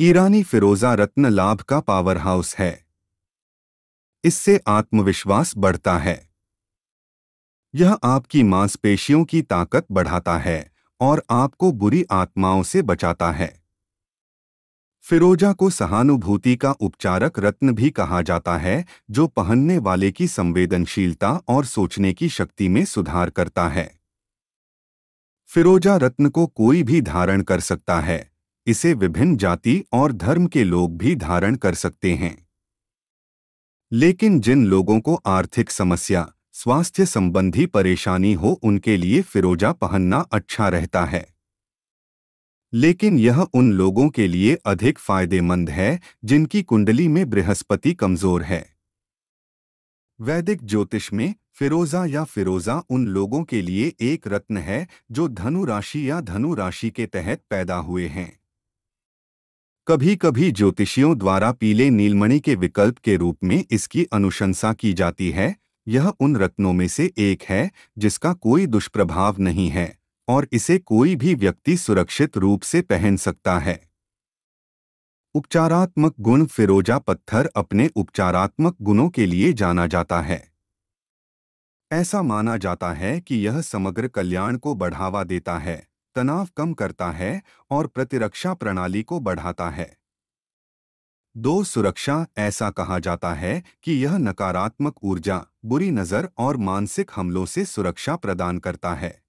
ईरानी फिरोजा रत्न लाभ का power house है इससे आत्मविश्वास बढ़ता है यह आपकी मांसपेशियों की ताकत बढ़ाता है और आपको बुरी आत्माओं से बचाता है फिरोजा को सहानुभूति का उपचारक रत्न भी कहा जाता है जो पहनने वाले की संवेदनशीलता और सोचने की शक्ति में सुधार करता है फिरोजा रत्न को कोई भी धारण कर सकता है इसे विभिन्न जाति और धर्म के लोग भी धारण कर सकते हैं लेकिन जिन लोगों को आर्थिक समस्या स्वास्थ्य संबंधी परेशानी हो उनके लिए फिरोजा पहनना अच्छा रहता है लेकिन यह उन लोगों के लिए अधिक फायदेमंद है जिनकी कुंडली में बृहस्पति कमजोर है वैदिक ज्योतिष में फिरोजा या फिरोजा उन लोगों के लिए एक रत्न है जो धनु राशि या धनु राशि के तहत पैदा हुए हैं कभी कभी ज्योतिषियों द्वारा पीले नीलमणि के विकल्प के रूप में इसकी अनुशंसा की जाती है यह उन रत्नों में से एक है जिसका कोई दुष्प्रभाव नहीं है और इसे कोई भी व्यक्ति सुरक्षित रूप से पहन सकता है उपचारात्मक गुण फिरोजा पत्थर अपने उपचारात्मक गुणों के लिए जाना जाता है ऐसा माना जाता है कि यह समग्र कल्याण को बढ़ावा देता है तनाव कम करता है और प्रतिरक्षा प्रणाली को बढ़ाता है दो सुरक्षा ऐसा कहा जाता है कि यह नकारात्मक ऊर्जा बुरी नजर और मानसिक हमलों से सुरक्षा प्रदान करता है